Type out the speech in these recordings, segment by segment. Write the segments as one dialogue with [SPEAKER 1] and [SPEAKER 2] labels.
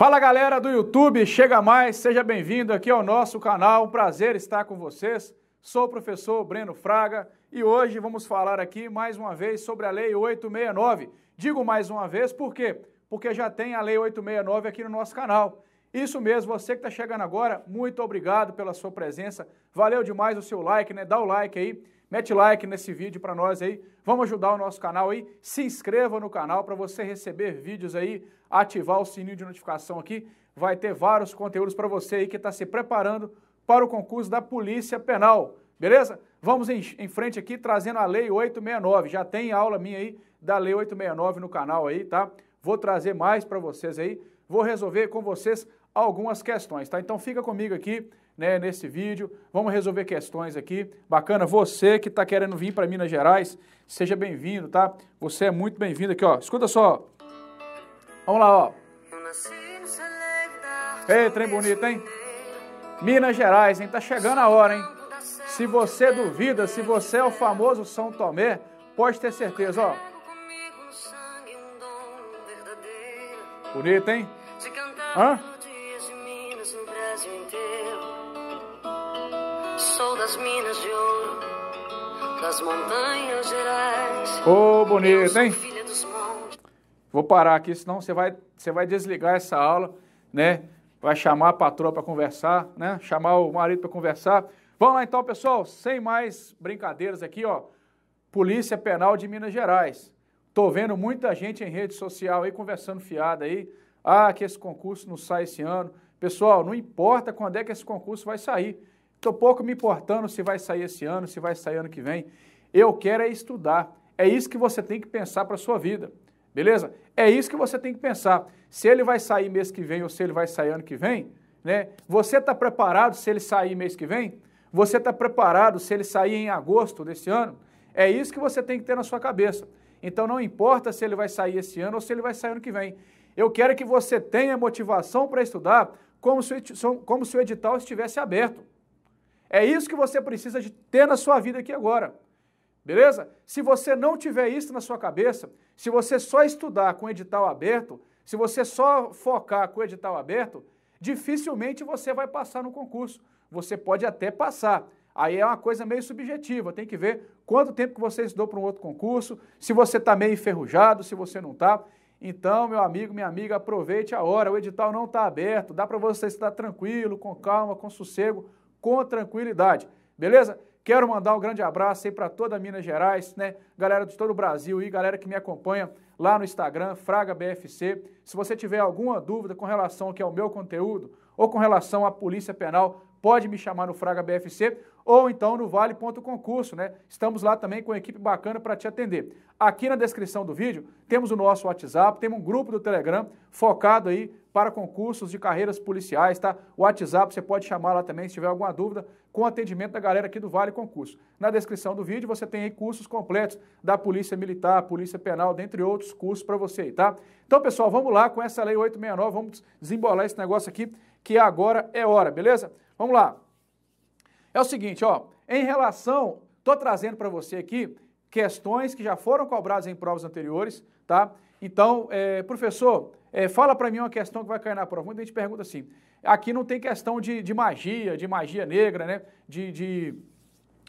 [SPEAKER 1] Fala galera do YouTube, chega mais, seja bem-vindo aqui ao nosso canal, um prazer estar com vocês. Sou o professor Breno Fraga e hoje vamos falar aqui mais uma vez sobre a Lei 869. Digo mais uma vez por quê? Porque já tem a Lei 869 aqui no nosso canal. Isso mesmo, você que está chegando agora, muito obrigado pela sua presença, valeu demais o seu like, né? Dá o like aí. Mete like nesse vídeo para nós aí. Vamos ajudar o nosso canal aí. Se inscreva no canal para você receber vídeos aí, ativar o sininho de notificação aqui. Vai ter vários conteúdos para você aí que está se preparando para o concurso da Polícia Penal. Beleza? Vamos em, em, frente aqui trazendo a Lei 869. Já tem aula minha aí da Lei 869 no canal aí, tá? Vou trazer mais para vocês aí. Vou resolver com vocês algumas questões, tá? Então fica comigo aqui né, nesse vídeo. Vamos resolver questões aqui. Bacana, você que está querendo vir para Minas Gerais, seja bem-vindo, tá? Você é muito bem-vindo aqui, ó. Escuta só. Vamos lá, ó. Ei, trem bonito, hein? Minas Gerais, hein? Tá chegando a hora, hein? Se você duvida, se você é o famoso São Tomé, pode ter certeza, ó. Bonito, hein? Hã? das montanhas gerais. Ô, oh, bonito, hein? Vou parar aqui, senão você vai, você vai desligar essa aula, né? Vai chamar a patroa para conversar, né? Chamar o marido para conversar. Vamos lá então, pessoal, sem mais brincadeiras aqui, ó. Polícia Penal de Minas Gerais. Tô vendo muita gente em rede social aí conversando fiada aí. Ah, que esse concurso não sai esse ano. Pessoal, não importa quando é que esse concurso vai sair. Estou pouco me importando se vai sair esse ano, se vai sair ano que vem. Eu quero é estudar. É isso que você tem que pensar para a sua vida. Beleza? É isso que você tem que pensar. Se ele vai sair mês que vem ou se ele vai sair ano que vem, né? Você está preparado se ele sair mês que vem? Você está preparado se ele sair em agosto desse ano? É isso que você tem que ter na sua cabeça. Então não importa se ele vai sair esse ano ou se ele vai sair ano que vem. Eu quero que você tenha motivação para estudar como se, como se o edital estivesse aberto. É isso que você precisa de ter na sua vida aqui agora. Beleza? Se você não tiver isso na sua cabeça, se você só estudar com edital aberto, se você só focar com edital aberto, dificilmente você vai passar no concurso. Você pode até passar. Aí é uma coisa meio subjetiva, tem que ver quanto tempo que você estudou para um outro concurso, se você está meio enferrujado, se você não está. Então, meu amigo, minha amiga, aproveite a hora, o edital não está aberto, dá para você estudar tranquilo, com calma, com sossego, com tranquilidade, beleza? Quero mandar um grande abraço aí para toda Minas Gerais, né? Galera de todo o Brasil e galera que me acompanha lá no Instagram, Fraga BFC. Se você tiver alguma dúvida com relação ao que é o meu conteúdo ou com relação à Polícia Penal, pode me chamar no Fraga BFC ou então no vale.concurso, né? Estamos lá também com equipe bacana para te atender. Aqui na descrição do vídeo temos o nosso WhatsApp, temos um grupo do Telegram focado aí para concursos de carreiras policiais, tá? O WhatsApp você pode chamar lá também se tiver alguma dúvida com atendimento da galera aqui do Vale Concurso. Na descrição do vídeo você tem aí cursos completos da Polícia Militar, Polícia Penal, dentre outros cursos para você aí, tá? Então, pessoal, vamos lá com essa Lei 869, vamos desembolar esse negócio aqui, que agora é hora, beleza? Vamos lá. É o seguinte, ó, em relação, tô trazendo para você aqui questões que já foram cobradas em provas anteriores, tá? Então, é, professor, é, fala para mim uma questão que vai cair na prova. Muita gente pergunta assim, Aqui não tem questão de, de magia, de magia negra, né? De, de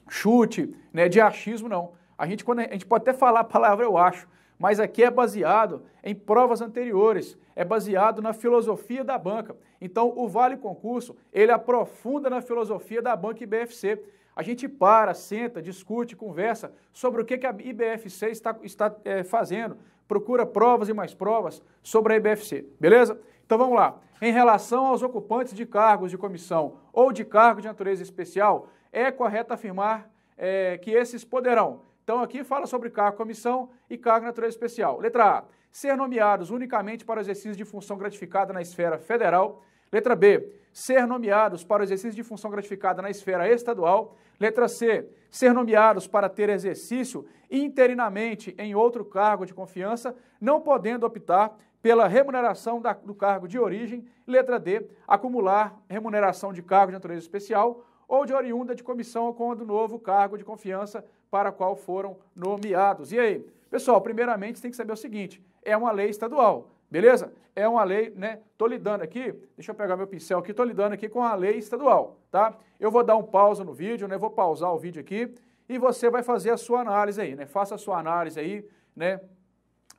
[SPEAKER 1] chute, né? De achismo, não. A gente, quando a gente pode até falar a palavra eu acho, mas aqui é baseado em provas anteriores, é baseado na filosofia da banca. Então, o Vale Concurso, ele aprofunda na filosofia da banca IBFC. A gente para, senta, discute, conversa sobre o que, que a IBFC está, está é, fazendo, procura provas e mais provas sobre a IBFC, beleza? Então, vamos lá em relação aos ocupantes de cargos de comissão ou de cargo de natureza especial, é correto afirmar é, que esses poderão. Então, aqui fala sobre cargo comissão e cargo de natureza especial. Letra A. Ser nomeados unicamente para o exercício de função gratificada na esfera federal. Letra B. Ser nomeados para o exercício de função gratificada na esfera estadual. Letra C. Ser nomeados para ter exercício interinamente em outro cargo de confiança, não podendo optar pela remuneração da, do cargo de origem. Letra D, acumular remuneração de cargo de natureza especial ou de oriunda de comissão com do novo cargo de confiança para o qual foram nomeados. E aí? Pessoal, primeiramente tem que saber o seguinte, é uma lei estadual, beleza? É uma lei, né? Tô lidando aqui, deixa eu pegar meu pincel aqui, tô lidando aqui com a lei estadual, tá? Eu vou dar um pausa no vídeo, né? Vou pausar o vídeo aqui e você vai fazer a sua análise aí, né? Faça a sua análise aí, né?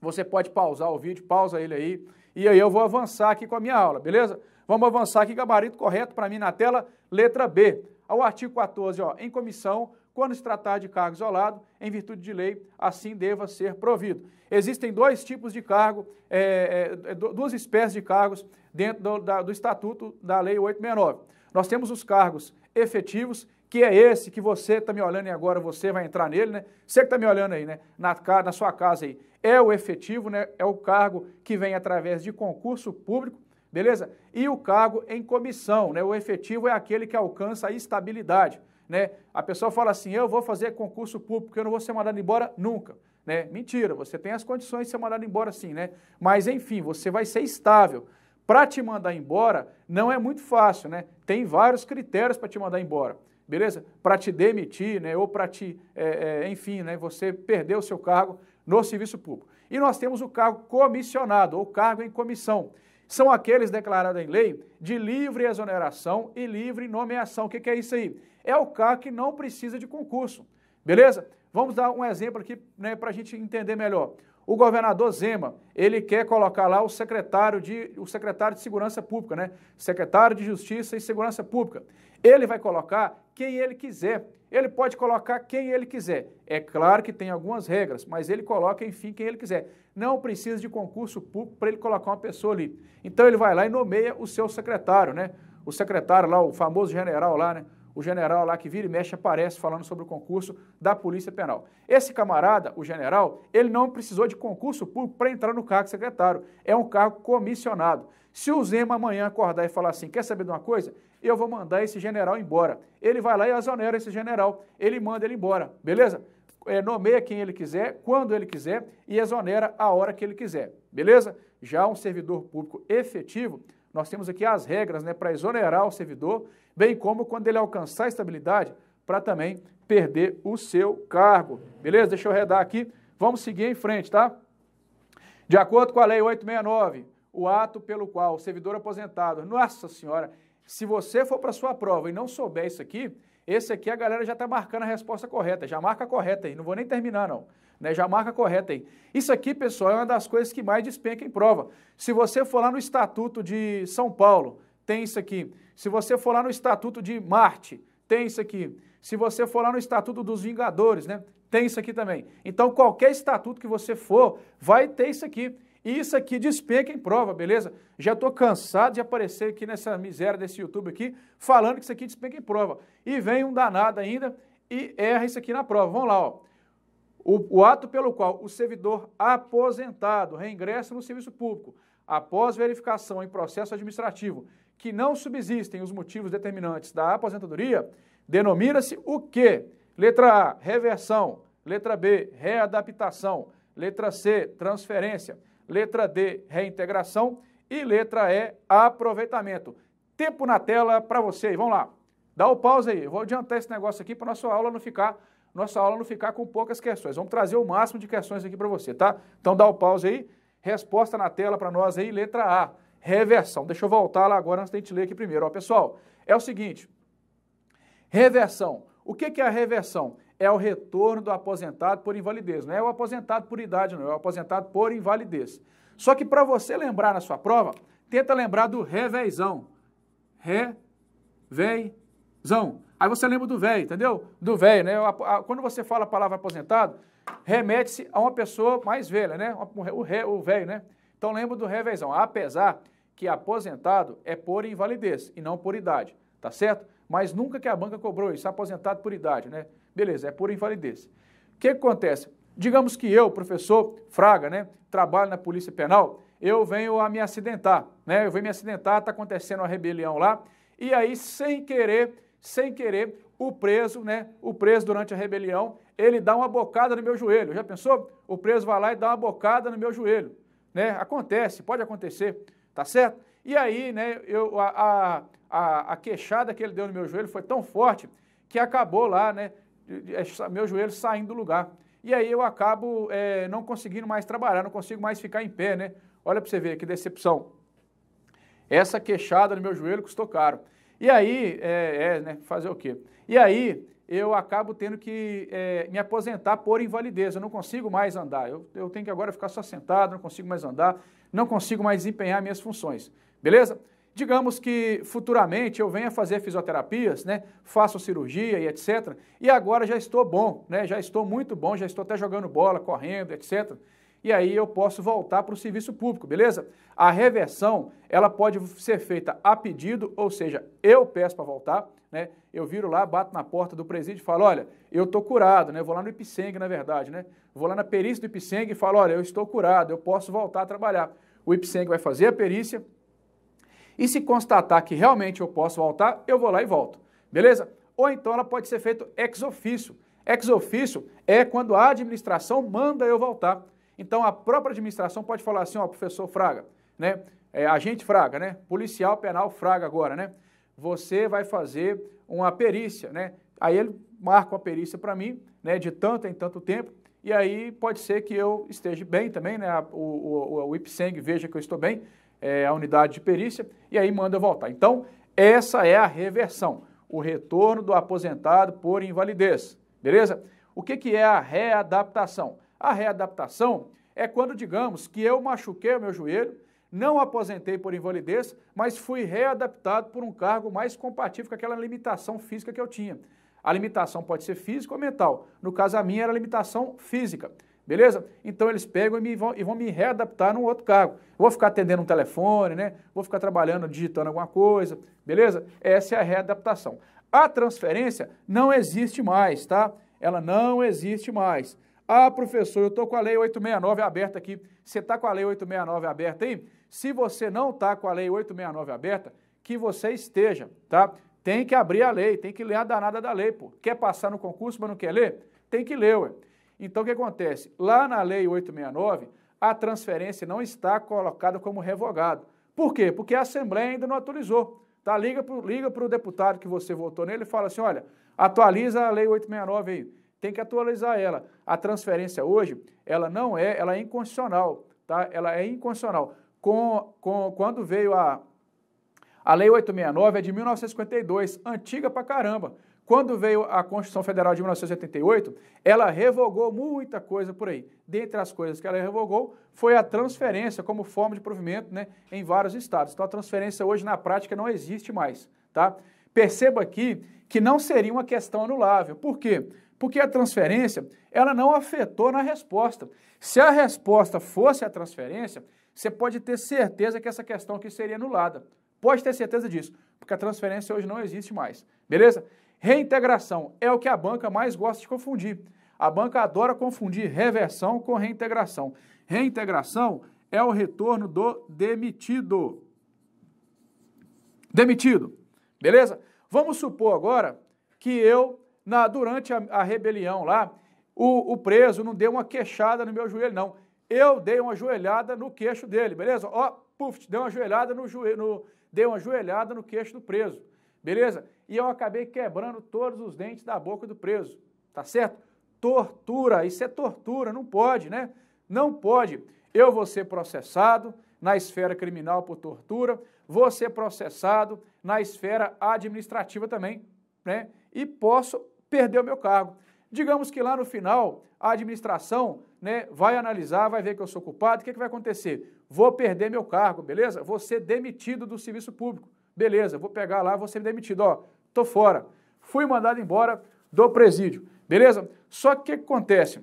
[SPEAKER 1] Você pode pausar o vídeo, pausa ele aí. E aí eu vou avançar aqui com a minha aula, beleza? Vamos avançar aqui, gabarito correto para mim na tela, letra B. Ao artigo 14, ó, em comissão, quando se tratar de cargo isolado, em virtude de lei, assim deva ser provido. Existem dois tipos de cargo, é, é, duas espécies de cargos dentro do, da, do Estatuto da Lei 869. Nós temos os cargos efetivos, que é esse que você está me olhando e agora você vai entrar nele, né? Você que está me olhando aí, né? Na, na sua casa aí é o efetivo, né? é o cargo que vem através de concurso público, beleza? E o cargo em comissão, né? o efetivo é aquele que alcança a estabilidade. Né? A pessoa fala assim, eu vou fazer concurso público, eu não vou ser mandado embora nunca. Né? Mentira, você tem as condições de ser mandado embora sim, né? Mas enfim, você vai ser estável. Para te mandar embora, não é muito fácil, né? Tem vários critérios para te mandar embora beleza? Para te demitir, né? Ou para te, é, é, enfim, né? Você perdeu o seu cargo no serviço público. E nós temos o cargo comissionado, ou cargo em comissão. São aqueles declarados em lei de livre exoneração e livre nomeação. O que, que é isso aí? É o cargo que não precisa de concurso, beleza? Vamos dar um exemplo aqui né, para a gente entender melhor. O governador Zema, ele quer colocar lá o secretário de, o secretário de Segurança Pública, né? Secretário de Justiça e Segurança Pública. Ele vai colocar quem ele quiser. Ele pode colocar quem ele quiser. É claro que tem algumas regras, mas ele coloca, enfim, quem ele quiser. Não precisa de concurso público para ele colocar uma pessoa ali. Então ele vai lá e nomeia o seu secretário, né? O secretário lá, o famoso general lá, né? O general lá que vira e mexe aparece falando sobre o concurso da Polícia Penal. Esse camarada, o general, ele não precisou de concurso público para entrar no cargo de secretário. É um cargo comissionado. Se o Zema amanhã acordar e falar assim: quer saber de uma coisa? eu vou mandar esse general embora. Ele vai lá e azonera esse general, ele manda ele embora, beleza? É, nomeia quem ele quiser, quando ele quiser e exonera a hora que ele quiser, beleza? Já um servidor público efetivo, nós temos aqui as regras né, para exonerar o servidor, bem como quando ele alcançar a estabilidade, para também perder o seu cargo, beleza? Deixa eu redar aqui, vamos seguir em frente, tá? De acordo com a Lei 869, o ato pelo qual o servidor aposentado, nossa senhora, se você for para sua prova e não souber isso aqui, esse aqui a galera já está marcando a resposta correta, já marca a correta aí, não vou nem terminar não, né? já marca a correta aí. Isso aqui, pessoal, é uma das coisas que mais despenca em prova. Se você for lá no Estatuto de São Paulo, tem isso aqui. Se você for lá no Estatuto de Marte, tem isso aqui. Se você for lá no Estatuto dos Vingadores, né? Tem isso aqui também. Então, qualquer estatuto que você for, vai ter isso aqui. E isso aqui despenca em prova, beleza? Já estou cansado de aparecer aqui nessa miséria desse YouTube aqui, falando que isso aqui despenca em prova. E vem um danado ainda e erra isso aqui na prova. Vamos lá, ó. O, o ato pelo qual o servidor aposentado reingressa no serviço público após verificação em processo administrativo que não subsistem os motivos determinantes da aposentadoria, denomina-se o quê? Letra A, reversão. Letra B, readaptação. Letra C, transferência letra D, reintegração e letra E, aproveitamento. Tempo na tela para vocês, vamos lá. Dá o pause aí, eu vou adiantar esse negócio aqui para nossa aula não ficar nossa aula não ficar com poucas questões. Vamos trazer o máximo de questões aqui para você, tá? Então dá o pause aí, resposta na tela para nós aí, letra A, reversão. Deixa eu voltar lá agora antes da gente ler aqui primeiro. Ó, pessoal, é o seguinte, reversão. O que é a reversão? é o retorno do aposentado por invalidez. Não é o aposentado por idade, não, é o aposentado por invalidez. Só que para você lembrar na sua prova, tenta lembrar do revezão. Revezão. Aí você lembra do velho, entendeu? Do velho, né? Quando você fala a palavra aposentado, remete-se a uma pessoa mais velha, né? O ré, velho, né? Então lembra do revezão. Apesar que aposentado é por invalidez e não por idade, tá certo? Mas nunca que a banca cobrou isso, aposentado por idade, né? Beleza, é por invalidez. O que, acontece? Digamos que eu, professor Fraga, né, trabalho na Polícia Penal, eu venho a me acidentar, né? Eu venho me acidentar, está acontecendo uma rebelião lá, e aí, sem querer, sem querer, o preso, né? O preso durante a rebelião, ele dá uma bocada no meu joelho. Já pensou? O preso vai lá e dá uma bocada no meu joelho, né? Acontece, pode acontecer, tá certo? E aí, né? Eu, a, a, a queixada que ele deu no meu joelho foi tão forte que acabou lá, né? É, meus joelhos saindo do lugar. E aí eu acabo é, não conseguindo mais trabalhar, não consigo mais ficar em pé, né? Olha para você ver que decepção. Essa queixada no meu joelho custou caro. E aí, é, é né, fazer o quê? E aí eu acabo tendo que é, me aposentar por invalidez, eu não consigo mais andar, eu, eu tenho que agora ficar só sentado, não consigo mais andar, não consigo mais desempenhar minhas funções, beleza? digamos que futuramente eu venha fazer fisioterapias, né? Faço cirurgia e etc. E agora já estou bom, né? Já estou muito bom, já estou até jogando bola, correndo, etc. E aí eu posso voltar para o serviço público, beleza? A reversão, ela pode ser feita a pedido, ou seja, eu peço para voltar, né? Eu viro lá, bato na porta do presídio e falo, olha, eu estou curado, né? Vou lá no Ipseng, na verdade, né? Vou lá na perícia do Ipseng e falo, olha, eu estou curado, eu posso voltar a trabalhar. O Ipseng vai fazer a perícia, e se constatar que realmente eu posso voltar, eu vou lá e volto. Beleza? Ou então ela pode ser feita ex ofício. Ex ofício é quando a administração manda eu voltar. Então a própria administração pode falar assim, ó, professor Fraga, né? É, agente Fraga, né? Policial penal Fraga agora, né? Você vai fazer uma perícia, né? Aí ele marca uma perícia para mim, né? De tanto em tanto tempo. E aí pode ser que eu esteja bem também, né? O, o, o, o IPSENG veja que eu estou bem, é, a unidade de perícia e aí manda voltar. Então, essa é a reversão, o retorno do aposentado por invalidez, beleza? O que, que é a readaptação? A readaptação é quando, digamos, que eu machuquei o meu joelho, não aposentei por invalidez, mas fui readaptado por um cargo mais compatível com aquela limitação física que eu tinha. A limitação pode ser física ou mental. No caso, a minha era limitação física. Beleza? Então eles pegam e, me vão, e vão me readaptar num outro cargo. vou ficar atendendo um telefone, né? Vou ficar trabalhando, digitando alguma coisa, beleza? Essa é a readaptação. A transferência não existe mais, tá? Ela não existe mais. Ah, professor, eu estou com a Lei 869 aberta aqui. Você está com a Lei 869 aberta aí? Se você não está com a Lei 869 aberta, que você esteja, tá? Tem que abrir a lei, tem que ler a danada da lei, pô. Quer passar no concurso, mas não quer ler? Tem que ler, ué. Então, o que acontece? Lá na Lei 869, a transferência não está colocada como revogado. Por quê? Porque a Assembleia ainda não atualizou. Tá? Liga para liga o deputado que você votou nele e fala assim: olha, atualiza a Lei 869 aí. Tem que atualizar ela. A transferência hoje, ela não é, ela é inconstitucional. Tá? Ela é inconstitucional. Com, com, quando veio a, a Lei 869 é de 1952, antiga pra caramba. Quando veio a Constituição Federal de 1988, ela revogou muita coisa por aí. Dentre as coisas que ela revogou foi a transferência como forma de provimento né, em vários estados. Então a transferência hoje na prática não existe mais. Tá? Perceba aqui que não seria uma questão anulável. Por quê? Porque a transferência ela não afetou na resposta. Se a resposta fosse a transferência, você pode ter certeza que essa questão aqui seria anulada. Pode ter certeza disso, porque a transferência hoje não existe mais. Beleza? Reintegração é o que a banca mais gosta de confundir. A banca adora confundir reversão com reintegração. Reintegração é o retorno do demitido. Demitido. Beleza? Vamos supor agora que eu, na, durante a, a rebelião lá, o, o, preso não deu uma queixada no meu joelho, não. Eu dei uma joelhada no queixo dele, beleza? Ó, puf, deu uma joelhada no joelho, deu uma joelhada no queixo do preso, beleza? e eu acabei quebrando todos os dentes da boca do preso, tá certo? Tortura, isso é tortura, não pode, né? Não pode. Eu vou ser processado na esfera criminal por tortura, vou ser processado na esfera administrativa também, né? E posso perder o meu cargo. Digamos que lá no final a administração né, vai analisar, vai ver que eu sou culpado, o que, é que vai acontecer? Vou perder meu cargo, beleza? Vou ser demitido do serviço público, beleza? Vou pegar lá, vou ser demitido. Ó, tô fora. Fui mandado embora do presídio, beleza? Só que o que acontece?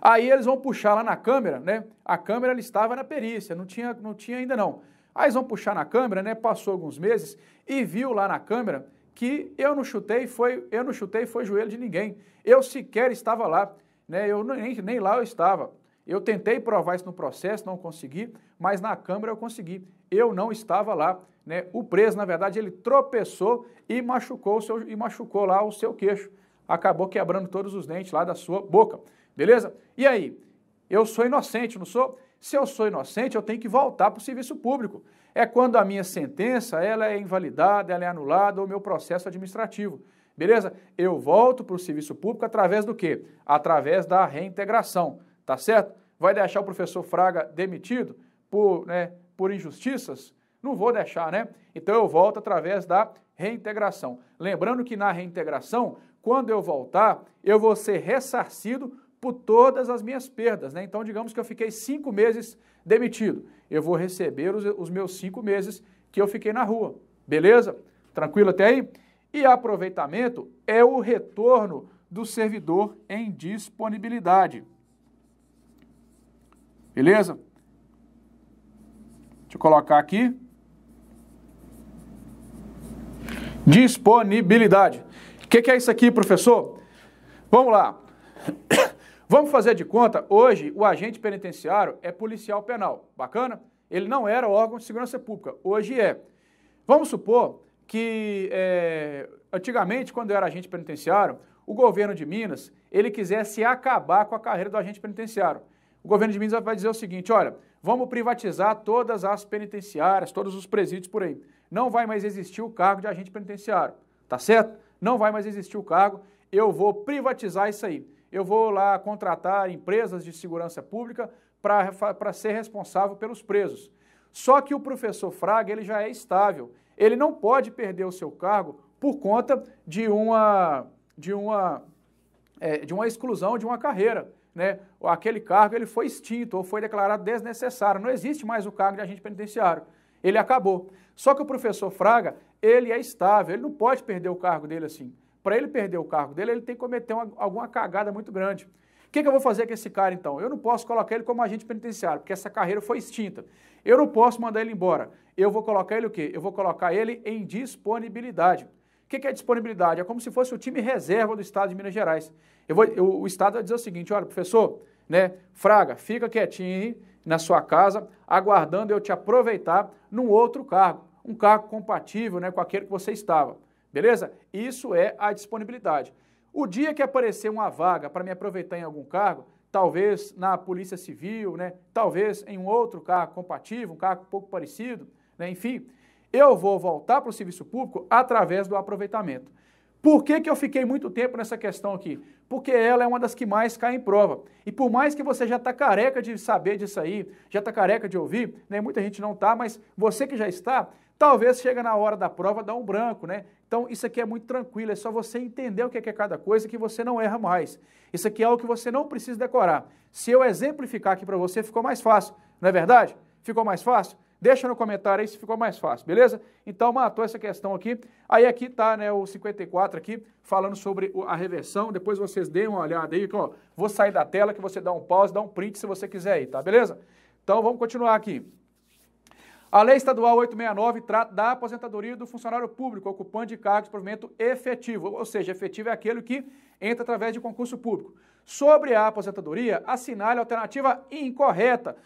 [SPEAKER 1] Aí eles vão puxar lá na câmera, né? A câmera estava na perícia, não tinha, não tinha ainda não. Aí eles vão puxar na câmera, né? Passou alguns meses e viu lá na câmera que eu não chutei, foi eu não chutei, foi joelho de ninguém. Eu sequer estava lá, né? Eu nem, nem lá eu estava. Eu tentei provar isso no processo, não consegui, mas na câmera eu consegui. Eu não estava lá. Né? O preso, na verdade, ele tropeçou e machucou, o seu, e machucou lá o seu queixo. Acabou quebrando todos os dentes lá da sua boca. Beleza? E aí? Eu sou inocente, não sou? Se eu sou inocente, eu tenho que voltar para o serviço público. É quando a minha sentença ela é invalidada, ela é anulada, ou meu processo administrativo. Beleza? Eu volto para o serviço público através do quê? Através da reintegração, tá certo? Vai deixar o professor Fraga demitido por, né, por injustiças? Não vou deixar, né? Então eu volto através da reintegração. Lembrando que na reintegração, quando eu voltar, eu vou ser ressarcido por todas as minhas perdas, né? Então, digamos que eu fiquei cinco meses demitido. Eu vou receber os, os meus cinco meses que eu fiquei na rua. Beleza? Tranquilo até aí? E aproveitamento é o retorno do servidor em disponibilidade. Beleza? Deixa eu colocar aqui. Disponibilidade. O que, que, é isso aqui, professor? Vamos lá. Vamos fazer de conta, hoje o agente penitenciário é policial penal. Bacana? Ele não era órgão de segurança pública, hoje é. Vamos supor que é, antigamente, quando eu era agente penitenciário, o governo de Minas, ele quisesse acabar com a carreira do agente penitenciário. O governo de Minas vai dizer o seguinte, olha, vamos privatizar todas as penitenciárias, todos os presídios por aí não vai mais existir o cargo de agente penitenciário, tá certo? Não vai mais existir o cargo, eu vou privatizar isso aí. Eu vou lá contratar empresas de segurança pública para ser responsável pelos presos. Só que o professor Fraga ele já é estável. Ele não pode perder o seu cargo por conta de uma de uma é, de uma exclusão de uma carreira, né? Aquele cargo ele foi extinto ou foi declarado desnecessário. Não existe mais o cargo de agente penitenciário ele acabou. Só que o professor Fraga, ele é estável, ele não pode perder o cargo dele assim. Para ele perder o cargo dele, ele tem que cometer uma, alguma cagada muito grande. O que, que, eu vou fazer com esse cara então? Eu não posso colocar ele como agente penitenciário, porque essa carreira foi extinta. Eu não posso mandar ele embora. Eu vou colocar ele o quê? Eu vou colocar ele em disponibilidade. O que, que é disponibilidade? É como se fosse o time reserva do Estado de Minas Gerais. Eu vou, eu, o Estado vai dizer o seguinte: olha, professor, né, Fraga, fica quietinho, na sua casa, aguardando eu te aproveitar num outro cargo, um cargo compatível né, com aquele que você estava. Beleza? Isso é a disponibilidade. O dia que aparecer uma vaga para me aproveitar em algum cargo, talvez na Polícia Civil, né, talvez em um outro cargo compatível, um cargo um pouco parecido, né, enfim, eu vou voltar para o serviço público através do aproveitamento. Por que, que eu fiquei muito tempo nessa questão aqui? Porque ela é uma das que mais cai em prova. E por mais que você já está careca de saber disso aí, já está careca de ouvir, né? muita gente não está, mas você que já está, talvez chega na hora da prova, dá um branco, né? Então isso aqui é muito tranquilo, é só você entender o que é, que é cada coisa que você não erra mais. Isso aqui é algo que você não precisa decorar. Se eu exemplificar aqui para você, ficou mais fácil, não é verdade? Ficou mais fácil? Deixa no comentário aí se ficou mais fácil, beleza? Então matou essa questão aqui. Aí aqui tá, né, o 54 aqui, falando sobre a reversão. Depois vocês deem uma olhada aí, que, ó, vou sair da tela que você dá um pause, dá um print se você quiser aí, tá? Beleza? Então vamos continuar aqui. A Lei Estadual 869 trata da aposentadoria do funcionário público ocupante de cargos de provimento efetivo, ou seja, efetivo é aquele que entra através de concurso público. Sobre a aposentadoria, assinale a alternativa incorreta,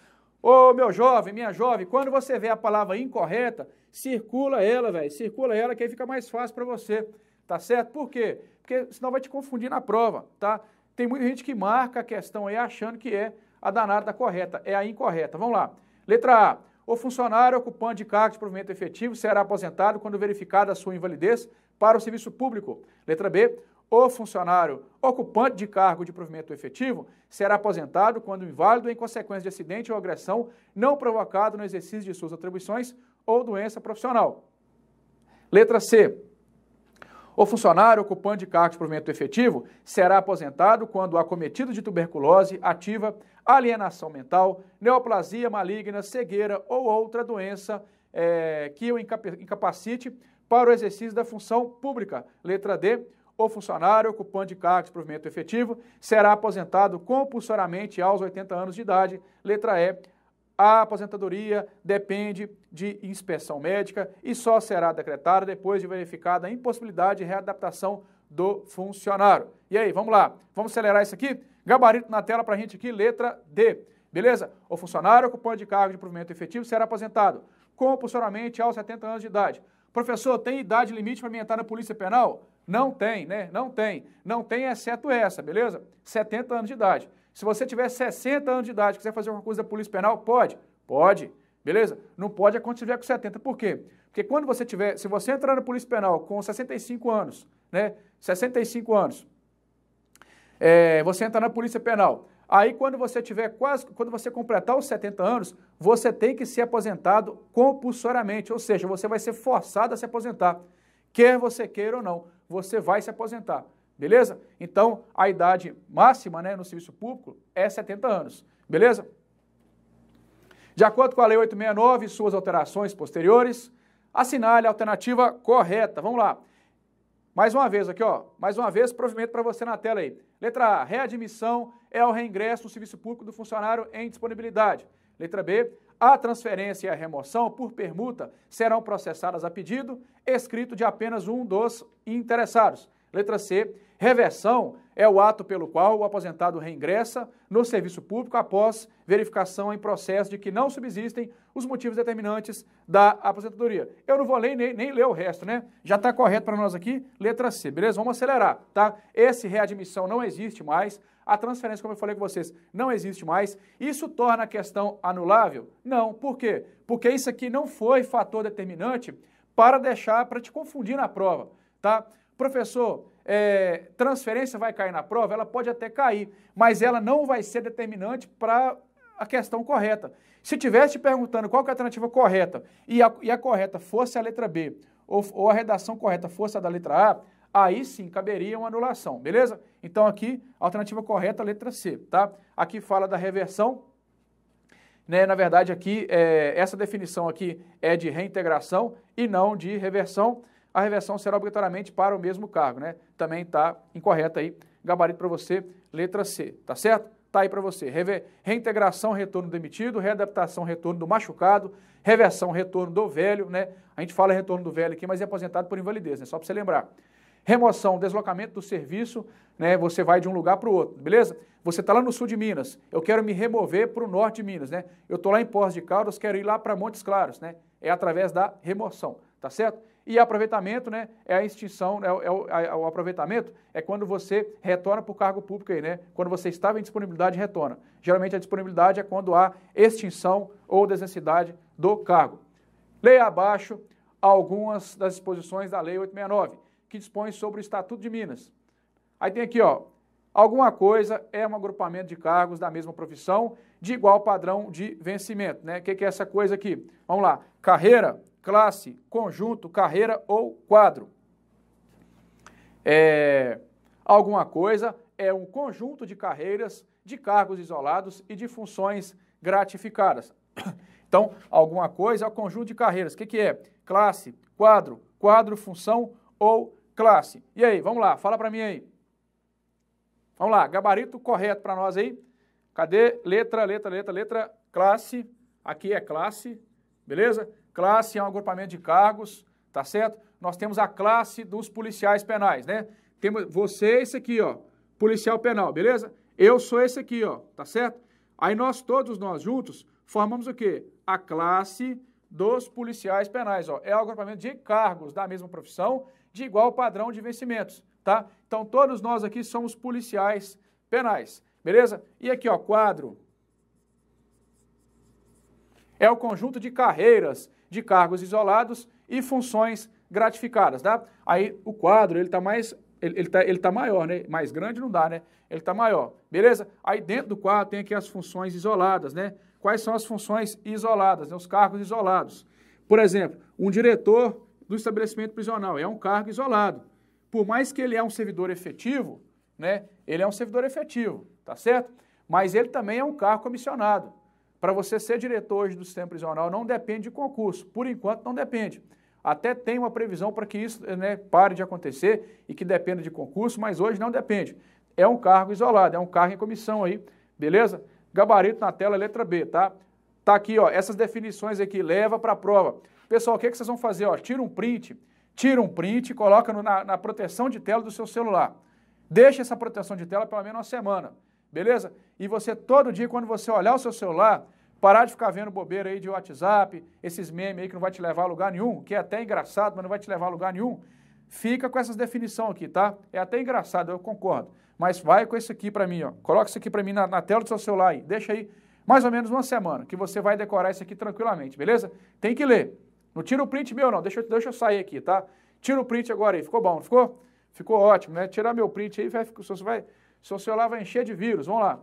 [SPEAKER 1] Ô, meu jovem, minha jovem, quando você vê a palavra incorreta, circula ela, velho. Circula ela que aí fica mais fácil para você. Tá certo? Por quê? Porque senão vai te confundir na prova, tá? Tem muita gente que marca a questão aí achando que é a danada correta, é a incorreta. Vamos lá. Letra A. O funcionário ocupante de cargo de provimento efetivo será aposentado quando verificada a sua invalidez para o serviço público. Letra B. O funcionário ocupante de cargo de provimento efetivo será aposentado quando inválido em consequência de acidente ou agressão não provocado no exercício de suas atribuições ou doença profissional. Letra C. O funcionário ocupante de cargo de provimento efetivo será aposentado quando acometido de tuberculose ativa, alienação mental, neoplasia maligna, cegueira ou outra doença é, que o incapacite para o exercício da função pública. Letra D o funcionário ocupante de cargos de provimento efetivo será aposentado compulsoriamente aos 80 anos de idade. Letra E. A aposentadoria depende de inspeção médica e só será decretada depois de verificada a impossibilidade de readaptação do funcionário. E aí, vamos lá, vamos acelerar isso aqui? Gabarito na tela para a gente aqui, letra D. Beleza? O funcionário ocupante de cargo de provimento efetivo será aposentado compulsoriamente aos 70 anos de idade. Professor, tem idade limite para me entrar na Polícia Penal? Não tem, né? Não tem. Não tem, exceto essa, beleza? 70 anos de idade. Se você tiver 60 anos de idade, quiser fazer uma coisa da Polícia Penal, pode? Pode. Beleza? Não pode é quando tiver com 70. Por quê? Porque quando você tiver, se você entrar na Polícia Penal com 65 anos, né? 65 anos, é, você entra na Polícia Penal. Aí quando você tiver quase, quando você completar os 70 anos, você tem que ser aposentado compulsoriamente, ou seja, você vai ser forçado a se aposentar, quer você queira ou não você vai se aposentar. Beleza? Então, a idade máxima né, no serviço público é 70 anos. Beleza? De acordo com a Lei 869 e suas alterações posteriores, assinale a alternativa correta. Vamos lá. Mais uma vez aqui, ó. Mais uma vez, provimento para você na tela aí. Letra A, readmissão é o reingresso no serviço público do funcionário em disponibilidade. Letra B, a transferência e a remoção por permuta serão processadas a pedido escrito de apenas um dos interessados. Letra C. Reversão é o ato pelo qual o aposentado reingressa no serviço público após verificação em processo de que não subsistem os motivos determinantes da aposentadoria. Eu não vou ler nem, nem ler o resto, né? Já está correto para nós aqui? Letra C, beleza? Vamos acelerar, tá? Esse readmissão não existe mais. A transferência, como eu falei com vocês, não existe mais. Isso torna a questão anulável? Não. Por quê? Porque isso aqui não foi fator determinante para deixar, para te confundir na prova, tá? Professor, é, transferência vai cair na prova? Ela pode até cair, mas ela não vai ser determinante para a questão correta. Se estivesse te perguntando qual é a alternativa correta e a, e a correta fosse a letra B ou, ou a redação correta fosse a da letra A, aí sim caberia uma anulação, beleza? Então aqui, alternativa correta, letra C, tá? Aqui fala da reversão, né? Na verdade aqui, é, essa definição aqui é de reintegração e não de reversão. A reversão será obrigatoriamente para o mesmo cargo, né? Também está incorreta aí, gabarito para você, letra C, tá certo? Tá aí para você, Reve reintegração, retorno demitido, readaptação, retorno do machucado, reversão, retorno do velho, né? A gente fala retorno do velho aqui, mas é aposentado por invalidez, né? Só para você lembrar remoção, deslocamento do serviço, né? Você vai de um lugar para o outro, beleza? Você está lá no sul de Minas, eu quero me remover para o norte de Minas, né? Eu estou lá em Poços de Caldas, quero ir lá para Montes Claros, né? É através da remoção, tá certo? E aproveitamento, né? É a extinção, é o, é o, aproveitamento, é quando você retorna para o cargo público aí, né? Quando você estava em disponibilidade, retorna. Geralmente a disponibilidade é quando há extinção ou desnecessidade do cargo. Leia abaixo algumas das disposições da Lei 869 que dispõe sobre o Estatuto de Minas. Aí tem aqui, ó, alguma coisa é um agrupamento de cargos da mesma profissão, de igual padrão de vencimento, né? O que, que é essa coisa aqui? Vamos lá, carreira, classe, conjunto, carreira ou quadro. É, alguma coisa é um conjunto de carreiras, de cargos isolados e de funções gratificadas. Então, alguma coisa é o um conjunto de carreiras. O que, que é? Classe, quadro, quadro, função ou classe. E aí, vamos lá, fala para mim aí. Vamos lá, gabarito correto para nós aí. Cadê? Letra, letra, letra, letra, classe. Aqui é classe, beleza? Classe é um agrupamento de cargos, tá certo? Nós temos a classe dos policiais penais, né? Temos você esse aqui, ó, policial penal, beleza? Eu sou esse aqui, ó, tá certo? Aí nós todos nós juntos formamos o quê? A classe dos policiais penais, ó. É o agrupamento de cargos da mesma profissão de igual padrão de vencimentos, tá? Então todos nós aqui somos policiais penais, beleza? E aqui, ó, quadro é o conjunto de carreiras, de cargos isolados e funções gratificadas, tá? Aí o quadro, ele tá mais ele, ele, tá, ele tá maior, né? Mais grande não dá, né? Ele tá maior, beleza? Aí dentro do quadro tem aqui as funções isoladas, né? Quais são as funções isoladas, né? os cargos isolados? Por exemplo, um diretor do estabelecimento prisional. É um cargo isolado. Por mais que ele é um servidor efetivo, né? Ele é um servidor efetivo, tá certo? Mas ele também é um cargo comissionado. Para você ser diretor hoje do sistema prisional não depende de concurso. Por enquanto não depende. Até tem uma previsão para que isso né, pare de acontecer e que dependa de concurso, mas hoje não depende. É um cargo isolado, é um cargo em comissão aí, beleza? Gabarito na tela, letra B, tá? Tá aqui, ó, essas definições aqui, leva para a prova. Pessoal, o que, é que vocês vão fazer? Ó, tira um print, tira um print, coloca no, na, na proteção de tela do seu celular. Deixa essa proteção de tela pelo menos uma semana, beleza? E você, todo dia, quando você olhar o seu celular, parar de ficar vendo bobeira aí de WhatsApp, esses memes aí que não vai te levar a lugar nenhum, que é até engraçado, mas não vai te levar a lugar nenhum. Fica com essas definições aqui, tá? É até engraçado, eu concordo. Mas vai com isso aqui para mim, ó. Coloca isso aqui para mim na, na, tela do seu celular aí. Deixa aí mais ou menos uma semana, que você vai decorar isso aqui tranquilamente, beleza? Tem que ler. Não tira o print meu, não. Deixa, deixa eu sair aqui, tá? Tira o print agora aí. Ficou bom, não ficou? Ficou ótimo, né? Tirar meu print aí, vai, você vai, seu celular vai encher de vírus. Vamos lá.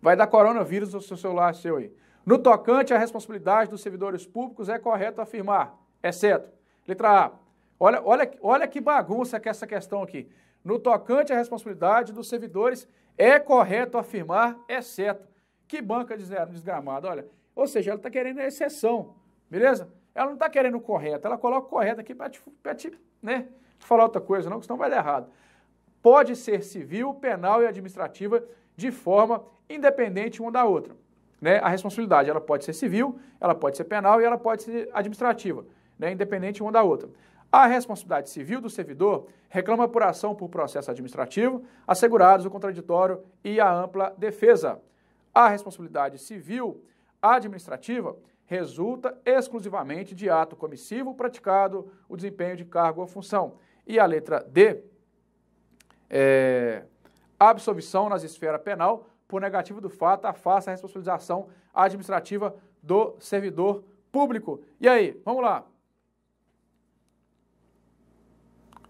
[SPEAKER 1] Vai dar coronavírus no seu celular seu aí. No tocante à responsabilidade dos servidores públicos, é correto afirmar, exceto. É Letra A. Olha, olha, olha que bagunça que é essa questão aqui. No tocante à responsabilidade dos servidores, é correto afirmar, exceto. É que banca de zero desgramado, olha. Ou seja, ela está querendo a exceção, beleza? Ela não está querendo o correto, ela coloca o correto aqui para te, te né, falar outra coisa, não, que senão vai dar errado. Pode ser civil, penal e administrativa de forma independente uma da outra. Né? A responsabilidade ela pode ser civil, ela pode ser penal e ela pode ser administrativa, né? independente uma da outra. A responsabilidade civil do servidor reclama por ação por processo administrativo, assegurados o contraditório e a ampla defesa. A responsabilidade civil administrativa resulta exclusivamente de ato comissivo praticado o desempenho de cargo ou função. E a letra D, é, absolvição nas esferas penal por negativo do fato afasta a responsabilização administrativa do servidor público. E aí, vamos lá.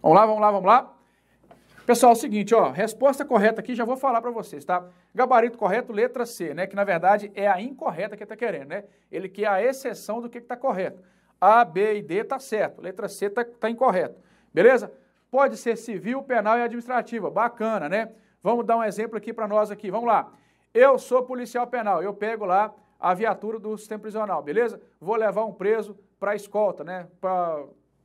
[SPEAKER 1] Vamos lá, vamos lá, vamos lá. Pessoal, é o seguinte, ó, resposta correta aqui, já vou falar para vocês, tá? Gabarito correto, letra C, né? Que na verdade é a incorreta que ele está querendo, né? Ele quer a exceção do que está correto. A, B e D tá certo, letra C tá, tá incorreto, beleza? Pode ser civil, penal e administrativa, bacana, né? Vamos dar um exemplo aqui para nós aqui, vamos lá. Eu sou policial penal, eu pego lá a viatura do sistema prisional, beleza? Vou levar um preso para escolta, né? Para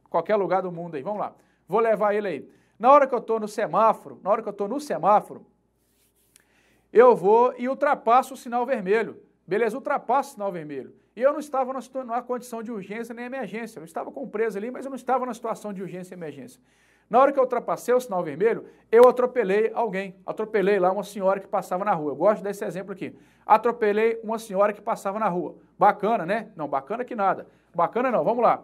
[SPEAKER 1] qualquer lugar do mundo aí, vamos lá. Vou levar ele aí. Na hora que eu estou no semáforo, na hora que eu estou no semáforo, eu vou e ultrapasso o sinal vermelho. Beleza, ultrapasso o sinal vermelho. E eu não estava na, condição de urgência nem emergência. Eu estava com preso ali, mas eu não estava na situação de urgência e emergência. Na hora que eu ultrapassei o sinal vermelho, eu atropelei alguém. Atropelei lá uma senhora que passava na rua. Eu gosto desse exemplo aqui. Atropelei uma senhora que passava na rua. Bacana, né? Não, bacana que nada. Bacana não, vamos lá.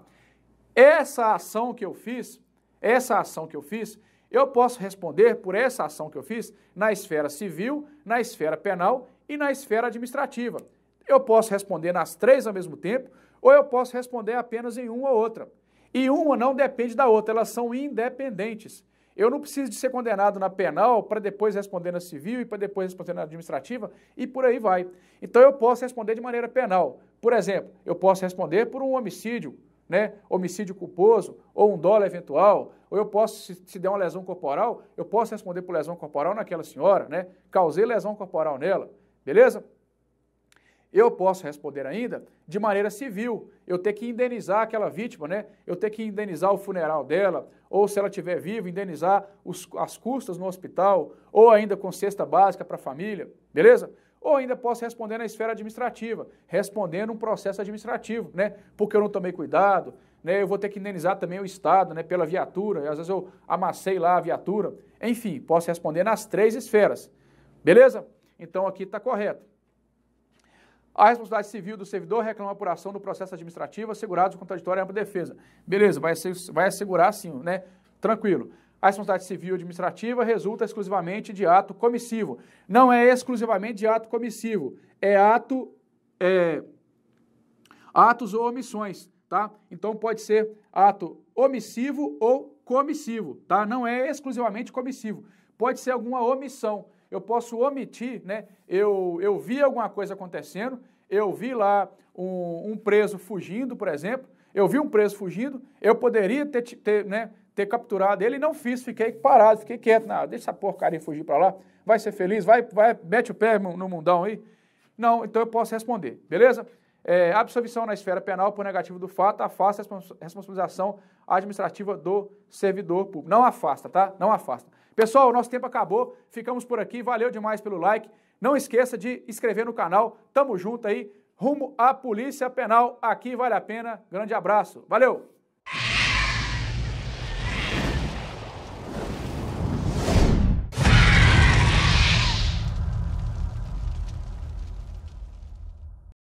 [SPEAKER 1] Essa ação que eu fiz essa ação que eu fiz, eu posso responder por essa ação que eu fiz na esfera civil, na esfera penal e na esfera administrativa. Eu posso responder nas três ao mesmo tempo ou eu posso responder apenas em uma ou outra. E uma não depende da outra, elas são independentes. Eu não preciso de ser condenado na penal para depois responder na civil e para depois responder na administrativa e por aí vai. Então eu posso responder de maneira penal. Por exemplo, eu posso responder por um homicídio né, homicídio culposo, ou um dólar eventual, ou eu posso, se, se der uma lesão corporal, eu posso responder por lesão corporal naquela senhora, né? Causei lesão corporal nela, beleza? Eu posso responder ainda de maneira civil, eu ter que indenizar aquela vítima, né? Eu ter que indenizar o funeral dela, ou se ela estiver viva, indenizar os, as custas no hospital, ou ainda com cesta básica para a família, beleza? ou ainda posso responder na esfera administrativa, respondendo um processo administrativo, né? Porque eu não tomei cuidado, né? Eu vou ter que indenizar também o Estado, né? Pela viatura, às vezes eu amassei lá a viatura. Enfim, posso responder nas três esferas, beleza? Então aqui está correto. A responsabilidade civil do servidor reclama apuração do processo administrativo assegurado de contraditório e ampla defesa. Beleza, vai, ser, vai assegurar sim, né? Tranquilo a responsabilidade civil administrativa resulta exclusivamente de ato comissivo. Não é exclusivamente de ato comissivo, é ato é, atos ou omissões, tá? Então pode ser ato omissivo ou comissivo, tá? Não é exclusivamente comissivo. Pode ser alguma omissão. Eu posso omitir, né? Eu, eu vi alguma coisa acontecendo, eu vi lá um, um preso fugindo, por exemplo, eu vi um preso fugindo, eu poderia ter, ter né, ter capturado ele, não fiz, fiquei parado, fiquei quieto, nada, deixa essa porcaria fugir para lá, vai ser feliz, vai, vai, mete o pé no mundão aí. Não, então eu posso responder, beleza? É, absolvição na esfera penal por negativo do fato afasta a responsabilização administrativa do servidor público. Não afasta, tá? Não afasta. Pessoal, o nosso tempo acabou, ficamos por aqui, valeu demais pelo like. Não esqueça de inscrever no canal, tamo junto aí, rumo à Polícia Penal, aqui vale a pena. Grande abraço, valeu!